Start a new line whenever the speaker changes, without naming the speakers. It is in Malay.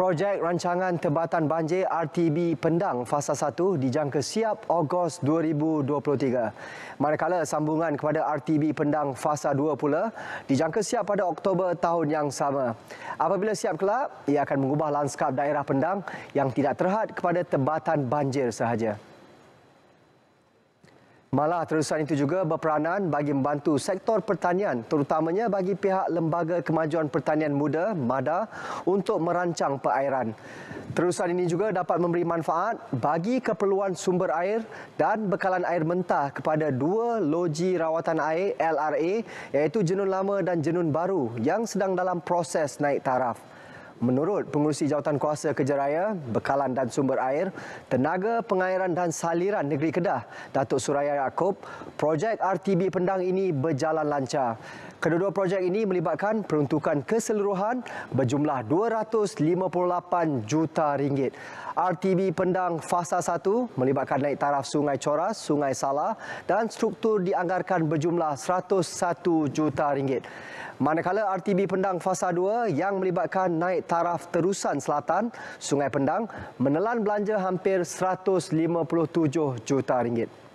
Projek rancangan tebatan banjir RTB Pendang fasa 1 dijangka siap Ogos 2023. Manakala sambungan kepada RTB Pendang fasa 2 pula dijangka siap pada Oktober tahun yang sama. Apabila siap kelak, ia akan mengubah lanskap daerah Pendang yang tidak terhad kepada tebatan banjir sahaja. Malah terusan itu juga berperanan bagi membantu sektor pertanian terutamanya bagi pihak Lembaga Kemajuan Pertanian Muda MADA untuk merancang perairan. Terusan ini juga dapat memberi manfaat bagi keperluan sumber air dan bekalan air mentah kepada dua loji rawatan air LRA iaitu jenun lama dan jenun baru yang sedang dalam proses naik taraf. Menurut pengurusi jawatan kuasa kejaraya, bekalan dan sumber air, tenaga pengairan dan saliran negeri Kedah, Datuk Suraya Yaakob, projek RTB Pendang ini berjalan lancar. Kedua-dua projek ini melibatkan peruntukan keseluruhan berjumlah 258 juta ringgit. RTB Pendang Fasa 1 melibatkan naik taraf Sungai Coras, Sungai Salah dan struktur dianggarkan berjumlah 101 juta ringgit. Manakala RTB Pendang Fasa 2 yang melibatkan naik taraf terusan selatan Sungai Pendang menelan belanja hampir 157 juta ringgit.